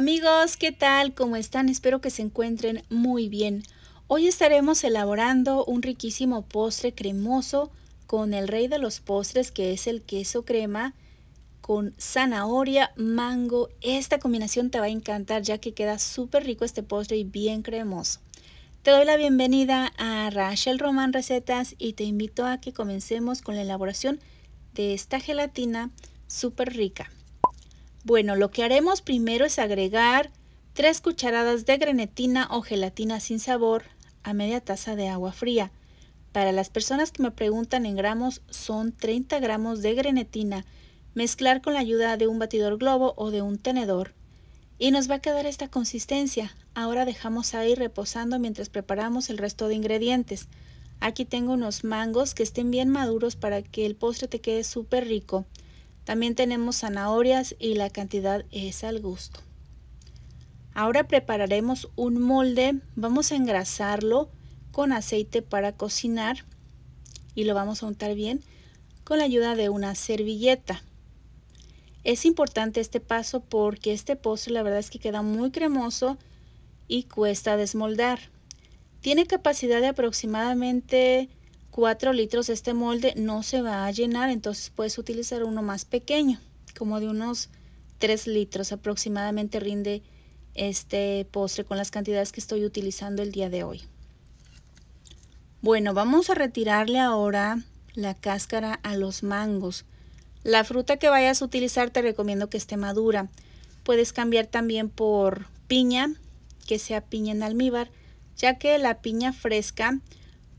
Amigos, ¿qué tal? ¿Cómo están? Espero que se encuentren muy bien. Hoy estaremos elaborando un riquísimo postre cremoso con el rey de los postres que es el queso crema con zanahoria, mango. Esta combinación te va a encantar ya que queda súper rico este postre y bien cremoso. Te doy la bienvenida a Rachel román Recetas y te invito a que comencemos con la elaboración de esta gelatina súper rica. Bueno, lo que haremos primero es agregar 3 cucharadas de grenetina o gelatina sin sabor a media taza de agua fría. Para las personas que me preguntan en gramos, son 30 gramos de grenetina, mezclar con la ayuda de un batidor globo o de un tenedor. Y nos va a quedar esta consistencia. Ahora dejamos ahí reposando mientras preparamos el resto de ingredientes. Aquí tengo unos mangos que estén bien maduros para que el postre te quede súper rico. También tenemos zanahorias y la cantidad es al gusto. Ahora prepararemos un molde, vamos a engrasarlo con aceite para cocinar y lo vamos a untar bien con la ayuda de una servilleta. Es importante este paso porque este postre la verdad es que queda muy cremoso y cuesta desmoldar. Tiene capacidad de aproximadamente 4 litros este molde no se va a llenar, entonces puedes utilizar uno más pequeño, como de unos 3 litros aproximadamente rinde este postre con las cantidades que estoy utilizando el día de hoy. Bueno, vamos a retirarle ahora la cáscara a los mangos. La fruta que vayas a utilizar te recomiendo que esté madura. Puedes cambiar también por piña, que sea piña en almíbar, ya que la piña fresca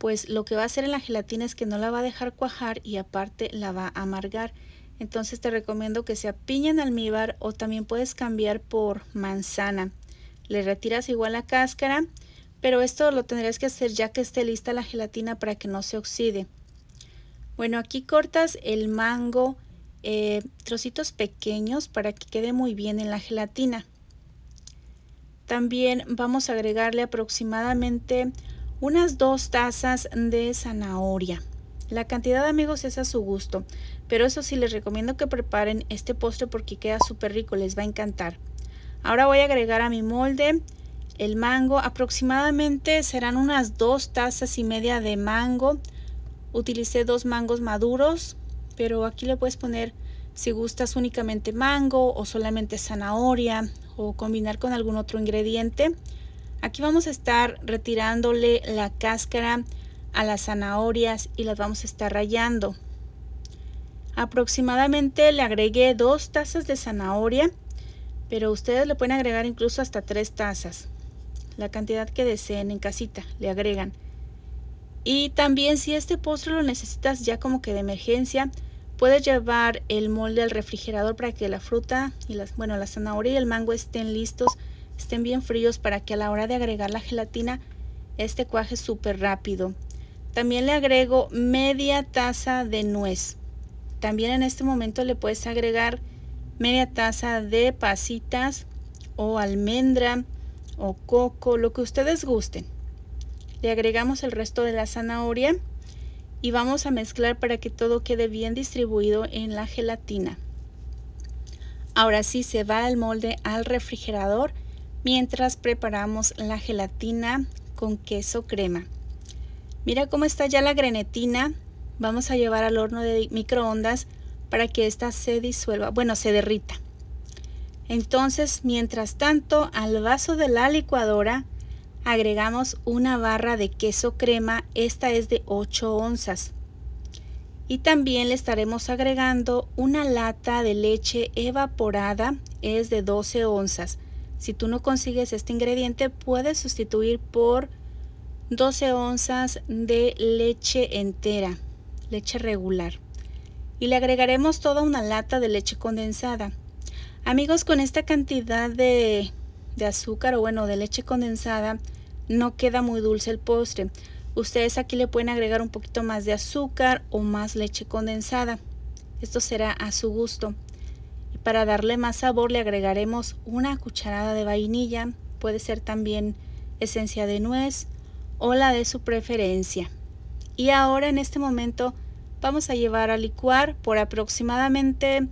pues lo que va a hacer en la gelatina es que no la va a dejar cuajar y aparte la va a amargar. Entonces te recomiendo que sea piña en almíbar o también puedes cambiar por manzana. Le retiras igual la cáscara, pero esto lo tendrías que hacer ya que esté lista la gelatina para que no se oxide. Bueno, aquí cortas el mango eh, trocitos pequeños para que quede muy bien en la gelatina. También vamos a agregarle aproximadamente unas dos tazas de zanahoria. La cantidad, amigos, es a su gusto, pero eso sí les recomiendo que preparen este postre porque queda súper rico, les va a encantar. Ahora voy a agregar a mi molde el mango, aproximadamente serán unas dos tazas y media de mango. Utilicé dos mangos maduros, pero aquí le puedes poner si gustas únicamente mango o solamente zanahoria o combinar con algún otro ingrediente. Aquí vamos a estar retirándole la cáscara a las zanahorias y las vamos a estar rayando. Aproximadamente le agregué dos tazas de zanahoria, pero ustedes le pueden agregar incluso hasta tres tazas. La cantidad que deseen en casita le agregan. Y también si este postre lo necesitas ya como que de emergencia, puedes llevar el molde al refrigerador para que la fruta y las, bueno, la zanahoria y el mango estén listos estén bien fríos para que a la hora de agregar la gelatina este cuaje súper rápido. También le agrego media taza de nuez. También en este momento le puedes agregar media taza de pasitas o almendra o coco, lo que ustedes gusten. Le agregamos el resto de la zanahoria y vamos a mezclar para que todo quede bien distribuido en la gelatina. Ahora sí se va al molde al refrigerador mientras preparamos la gelatina con queso crema. Mira cómo está ya la grenetina. Vamos a llevar al horno de microondas para que ésta se disuelva, bueno, se derrita. Entonces, mientras tanto, al vaso de la licuadora agregamos una barra de queso crema, esta es de 8 onzas. Y también le estaremos agregando una lata de leche evaporada, es de 12 onzas. Si tú no consigues este ingrediente, puedes sustituir por 12 onzas de leche entera, leche regular. Y le agregaremos toda una lata de leche condensada. Amigos, con esta cantidad de, de azúcar o bueno, de leche condensada, no queda muy dulce el postre. Ustedes aquí le pueden agregar un poquito más de azúcar o más leche condensada. Esto será a su gusto. Para darle más sabor le agregaremos una cucharada de vainilla, puede ser también esencia de nuez o la de su preferencia. Y ahora en este momento vamos a llevar a licuar por aproximadamente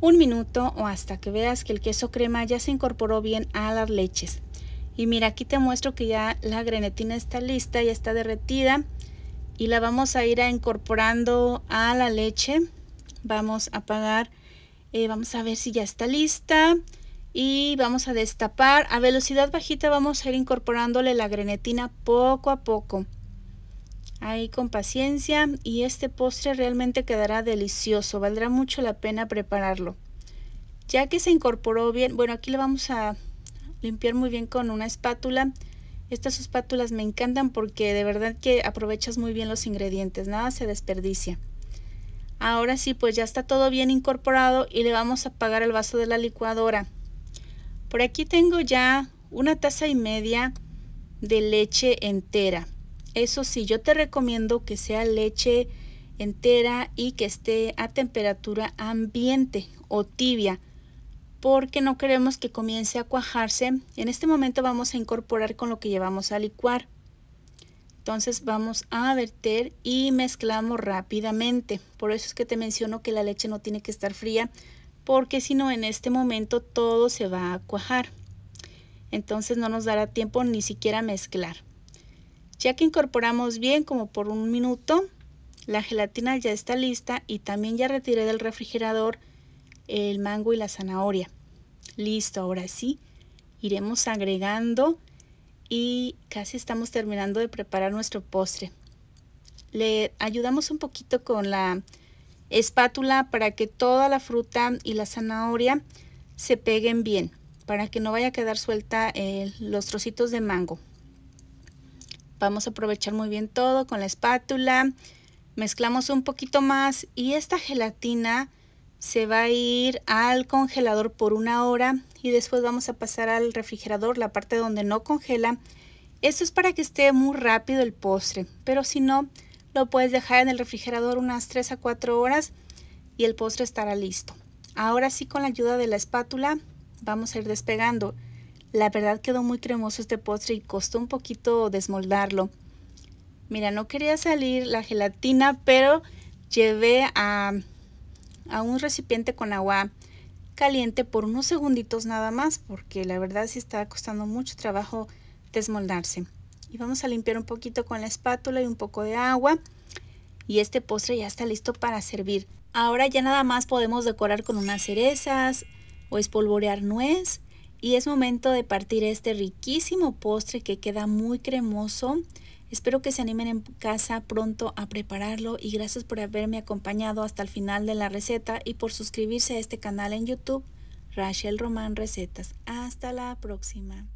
un minuto o hasta que veas que el queso crema ya se incorporó bien a las leches. Y mira, aquí te muestro que ya la grenetina está lista, ya está derretida y la vamos a ir incorporando a la leche. Vamos a apagar eh, vamos a ver si ya está lista. Y vamos a destapar. A velocidad bajita vamos a ir incorporándole la grenetina poco a poco. Ahí con paciencia. Y este postre realmente quedará delicioso. Valdrá mucho la pena prepararlo. Ya que se incorporó bien, bueno aquí lo vamos a limpiar muy bien con una espátula. Estas espátulas me encantan porque de verdad que aprovechas muy bien los ingredientes, nada se desperdicia. Ahora sí, pues ya está todo bien incorporado y le vamos a apagar el vaso de la licuadora. Por aquí tengo ya una taza y media de leche entera. Eso sí, yo te recomiendo que sea leche entera y que esté a temperatura ambiente o tibia porque no queremos que comience a cuajarse. En este momento vamos a incorporar con lo que llevamos a licuar. Entonces vamos a verter y mezclamos rápidamente. Por eso es que te menciono que la leche no tiene que estar fría porque si no en este momento todo se va a cuajar. Entonces no nos dará tiempo ni siquiera mezclar. Ya que incorporamos bien como por un minuto, la gelatina ya está lista y también ya retiré del refrigerador el mango y la zanahoria. Listo, ahora sí, iremos agregando y casi estamos terminando de preparar nuestro postre. Le ayudamos un poquito con la espátula para que toda la fruta y la zanahoria se peguen bien, para que no vaya a quedar suelta eh, los trocitos de mango. Vamos a aprovechar muy bien todo con la espátula. Mezclamos un poquito más y esta gelatina se va a ir al congelador por una hora y después vamos a pasar al refrigerador, la parte donde no congela. Esto es para que esté muy rápido el postre, pero si no, lo puedes dejar en el refrigerador unas 3 a 4 horas y el postre estará listo. Ahora sí, con la ayuda de la espátula, vamos a ir despegando. La verdad quedó muy cremoso este postre y costó un poquito desmoldarlo. Mira, no quería salir la gelatina, pero llevé a a un recipiente con agua caliente por unos segunditos nada más porque la verdad sí está costando mucho trabajo desmoldarse. Y vamos a limpiar un poquito con la espátula y un poco de agua y este postre ya está listo para servir. Ahora ya nada más podemos decorar con unas cerezas o espolvorear nuez y es momento de partir este riquísimo postre que queda muy cremoso Espero que se animen en casa pronto a prepararlo y gracias por haberme acompañado hasta el final de la receta y por suscribirse a este canal en YouTube, Rachel Román Recetas. Hasta la próxima.